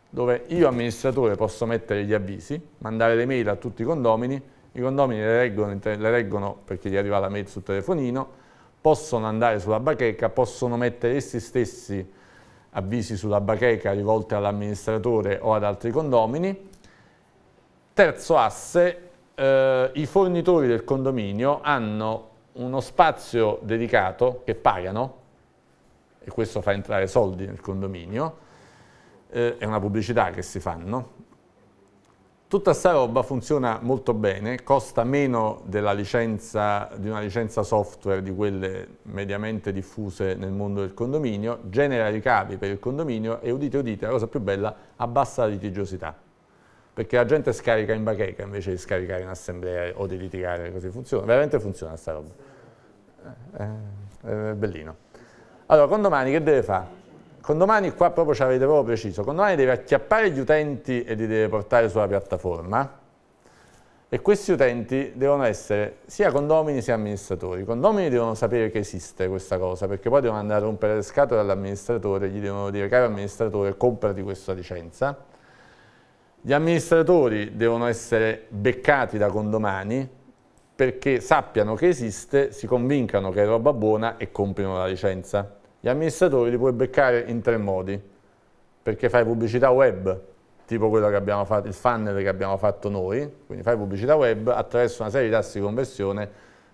dove io amministratore posso mettere gli avvisi, mandare le mail a tutti i condomini, i condomini le reggono, le reggono perché gli arriva la mail sul telefonino, possono andare sulla bacheca, possono mettere essi stessi avvisi sulla bacheca rivolti all'amministratore o ad altri condomini. Terzo asse, eh, i fornitori del condominio hanno uno spazio dedicato che pagano, e questo fa entrare soldi nel condominio, eh, è una pubblicità che si fanno. Tutta questa roba funziona molto bene, costa meno licenza, di una licenza software di quelle mediamente diffuse nel mondo del condominio, genera ricavi per il condominio e udite udite, la cosa più bella, abbassa la litigiosità perché la gente scarica in bacheca invece di scaricare in assemblea o di litigare, così funziona, veramente funziona sta roba, è, eh, eh, eh, è bellino. Allora, condomani che deve fare? Condomani qua proprio ci avete proprio preciso, condomani deve acchiappare gli utenti e li deve portare sulla piattaforma e questi utenti devono essere sia condomini sia amministratori, i condomini devono sapere che esiste questa cosa perché poi devono andare a rompere le scatole all'amministratore, gli devono dire caro amministratore comprati questa licenza, gli amministratori devono essere beccati da condomani perché sappiano che esiste, si convincano che è roba buona e comprino la licenza. Gli amministratori li puoi beccare in tre modi, perché fai pubblicità web, tipo quello che abbiamo fatto, il funnel che abbiamo fatto noi, quindi fai pubblicità web attraverso una serie di tassi di conversione,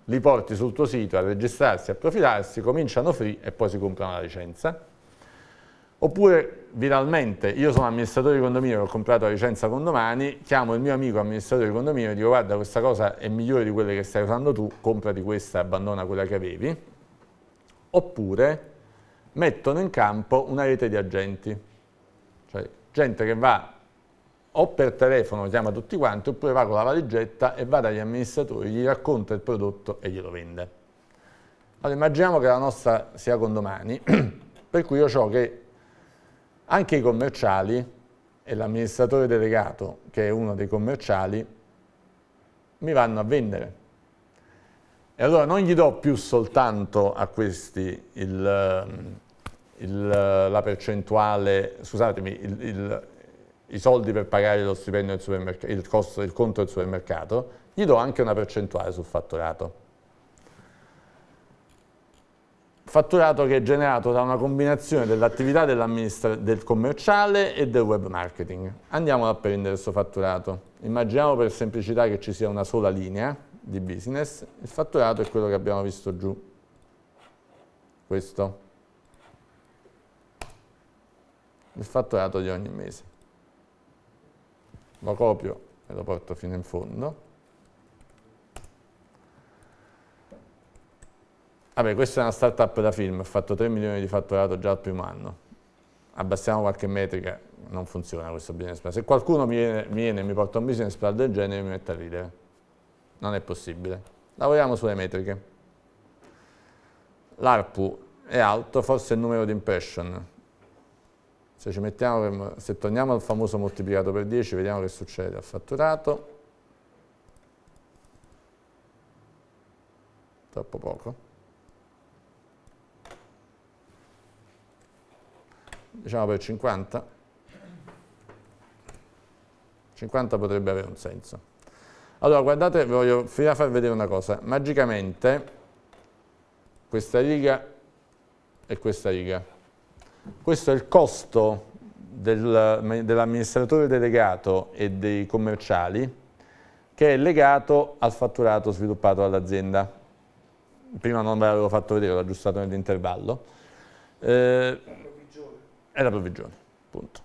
li porti sul tuo sito a registrarsi, a profilarsi, cominciano free e poi si comprano la licenza. Oppure viralmente io sono amministratore di condominio e ho comprato la licenza condomani, chiamo il mio amico amministratore di condominio e dico guarda questa cosa è migliore di quelle che stai usando tu, comprati questa e abbandona quella che avevi. Oppure mettono in campo una rete di agenti, cioè gente che va o per telefono chiama tutti quanti oppure va con la valigetta e va dagli amministratori, gli racconta il prodotto e glielo vende. Allora immaginiamo che la nostra sia condomani, per cui io ciò che anche i commerciali, e l'amministratore delegato, che è uno dei commerciali, mi vanno a vendere. E allora non gli do più soltanto a questi il, ehm, il, eh, la percentuale, scusatemi, il, i soldi per pagare lo stipendio del supermercato, il, costo, il conto del supermercato, gli do anche una percentuale sul fatturato fatturato che è generato da una combinazione dell'attività del commerciale e del web marketing. Andiamo a prendere questo fatturato. Immaginiamo per semplicità che ci sia una sola linea di business, il fatturato è quello che abbiamo visto giù, questo, il fatturato di ogni mese. Lo copio e lo porto fino in fondo. vabbè questa è una startup da film, ha fatto 3 milioni di fatturato già al primo anno, abbassiamo qualche metrica, non funziona questo business plan, se qualcuno mi viene, mi viene e mi porta un business plan del genere mi mette a ridere, non è possibile, lavoriamo sulle metriche, l'ARPU è alto, forse il numero di impression, se, mettiamo, se torniamo al famoso moltiplicato per 10 vediamo che succede al fatturato, troppo poco, diciamo per 50, 50 potrebbe avere un senso. Allora, guardate, vi voglio far vedere una cosa. Magicamente, questa riga e questa riga. Questo è il costo del, dell'amministratore delegato e dei commerciali che è legato al fatturato sviluppato dall'azienda. Prima non ve l'avevo fatto vedere, l'ho aggiustato nell'intervallo. Eh, e la provvigione, punto.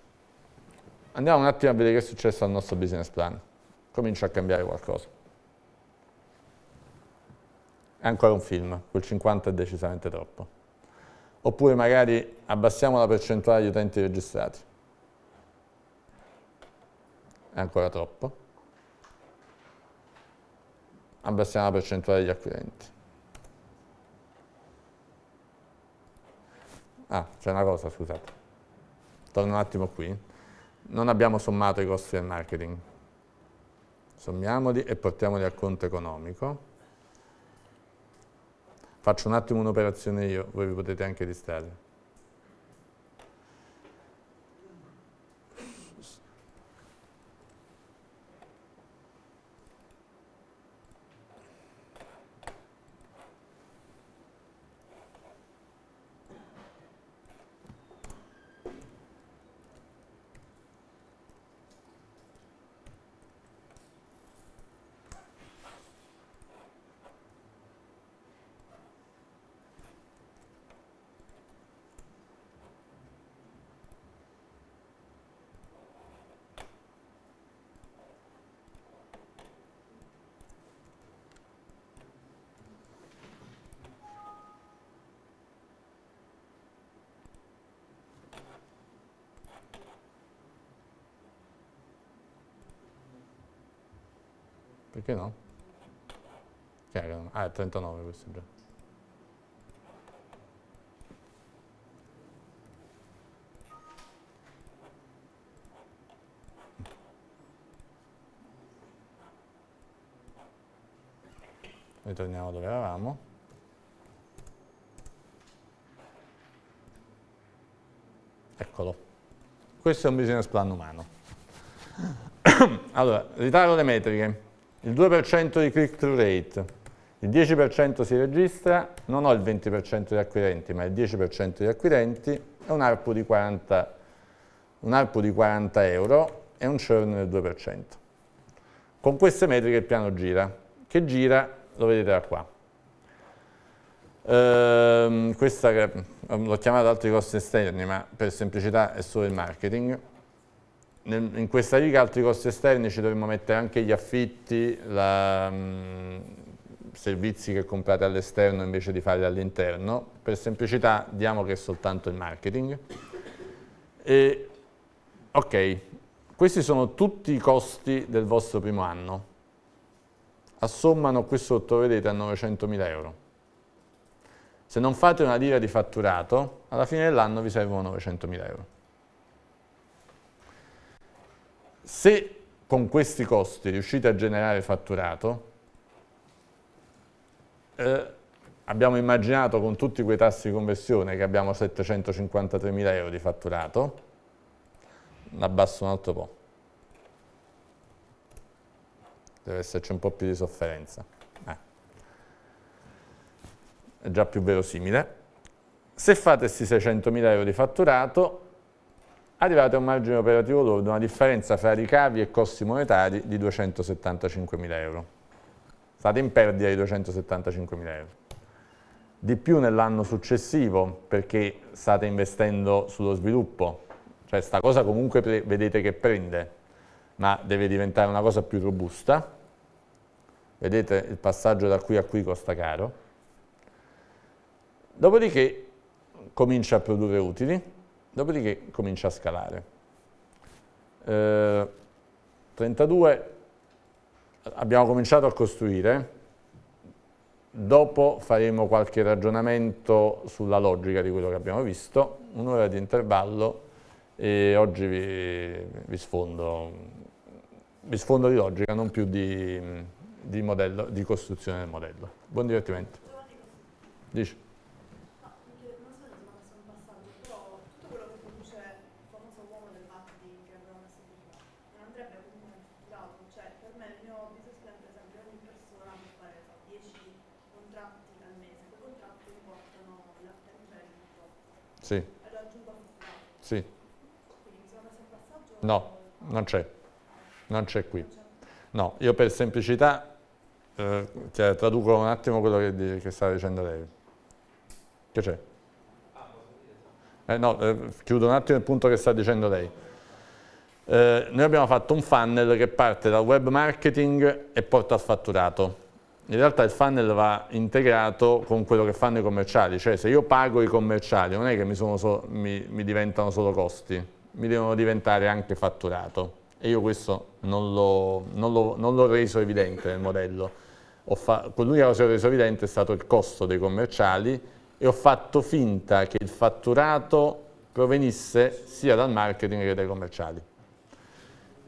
Andiamo un attimo a vedere che è successo al nostro business plan. Comincia a cambiare qualcosa. È ancora un film, quel 50 è decisamente troppo. Oppure magari abbassiamo la percentuale di utenti registrati. È ancora troppo. Abbassiamo la percentuale degli acquirenti. Ah, c'è una cosa, scusate torno un attimo qui, non abbiamo sommato i costi del marketing. Sommiamoli e portiamoli al conto economico. Faccio un attimo un'operazione io, voi vi potete anche distrarre. perché no? Che cioè, eh, ah, 39 questo già. Ritorniamo dove eravamo. Eccolo. Questo è un business plan umano. allora, ritardo le metriche il 2% di click-through rate, il 10% si registra, non ho il 20% di acquirenti, ma il 10% di acquirenti, e un ARPU di 40, un ARPU di 40 euro e un churn del 2%. Con queste metriche il piano gira, che gira lo vedete da qua. Ehm, questa l'ho chiamata altri costi esterni, ma per semplicità è solo il marketing in questa riga altri costi esterni ci dovremmo mettere anche gli affitti, la, mh, mm, servizi che comprate all'esterno invece di farli all'interno. Per semplicità diamo che è soltanto il marketing. E, ok, questi sono tutti i costi del vostro primo anno. Assommano qui sotto, vedete, a 900.000 euro. Se non fate una lira di fatturato, alla fine dell'anno vi servono 900.000 euro. Se con questi costi riuscite a generare fatturato, eh, abbiamo immaginato con tutti quei tassi di conversione che abbiamo 753.000 euro di fatturato, l'abbasso un altro po', deve esserci un po' più di sofferenza, eh. è già più verosimile. Se fate questi 600.000 euro di fatturato, arrivate a un margine operativo lordo, una differenza fra ricavi e costi monetari di 275.000 euro. State in perdita di 275.000 euro. Di più nell'anno successivo, perché state investendo sullo sviluppo, cioè sta cosa comunque vedete che prende, ma deve diventare una cosa più robusta. Vedete il passaggio da qui a qui costa caro. Dopodiché comincia a produrre utili, dopodiché comincia a scalare. Eh, 32 abbiamo cominciato a costruire, dopo faremo qualche ragionamento sulla logica di quello che abbiamo visto, un'ora di intervallo e oggi vi, vi, sfondo, vi sfondo di logica, non più di, di, modello, di costruzione del modello. Buon divertimento. Dici. Sì. Sì. No, non c'è. Non c'è qui. No, io per semplicità eh, traduco un attimo quello che, che stava dicendo lei. Che c'è? Eh, no, eh, chiudo un attimo il punto che sta dicendo lei. Eh, noi abbiamo fatto un funnel che parte dal web marketing e porta al fatturato in realtà il funnel va integrato con quello che fanno i commerciali, cioè se io pago i commerciali non è che mi, so, mi, mi diventano solo costi, mi devono diventare anche fatturato e io questo non l'ho, reso evidente nel modello. l'unica cosa che ho reso evidente è stato il costo dei commerciali e ho fatto finta che il fatturato provenisse sia dal marketing che dai commerciali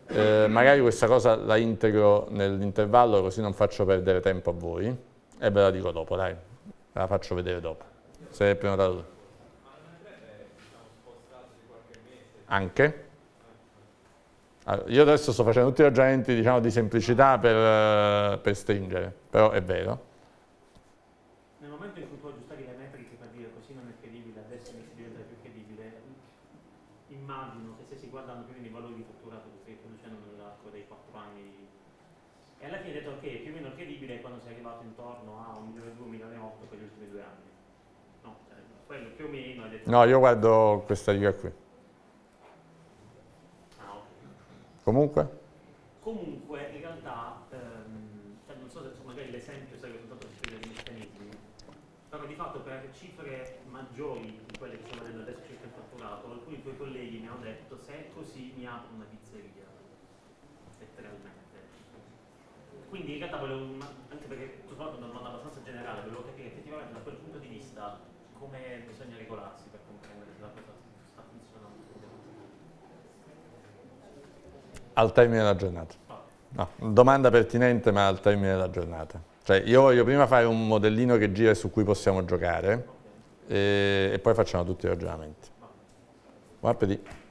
eh, magari questa cosa la integro nell'intervallo così non faccio perdere tempo a voi e ve la dico dopo, dai, la faccio vedere dopo, se è prima da prenotato. Anche? Io adesso sto facendo tutti i ragionamenti diciamo, di semplicità per, eh, per stringere, però è vero. No, io guardo questa riga qui. Comunque? Comunque, in realtà, ehm, cioè non so se magari l'esempio sarebbe stato per spiegare i meccanismi, però di fatto per cifre maggiori di quelle che stiamo vedendo adesso circa il fatturato, alcuni tuoi colleghi mi hanno detto se è così mi apro una pizzeria, letteralmente. Quindi in realtà volevo, anche perché soprattutto non Al termine della giornata. No, domanda pertinente ma al termine della giornata. Cioè io voglio prima fare un modellino che gira e su cui possiamo giocare e, e poi facciamo tutti i ragionamenti. Buon appetito.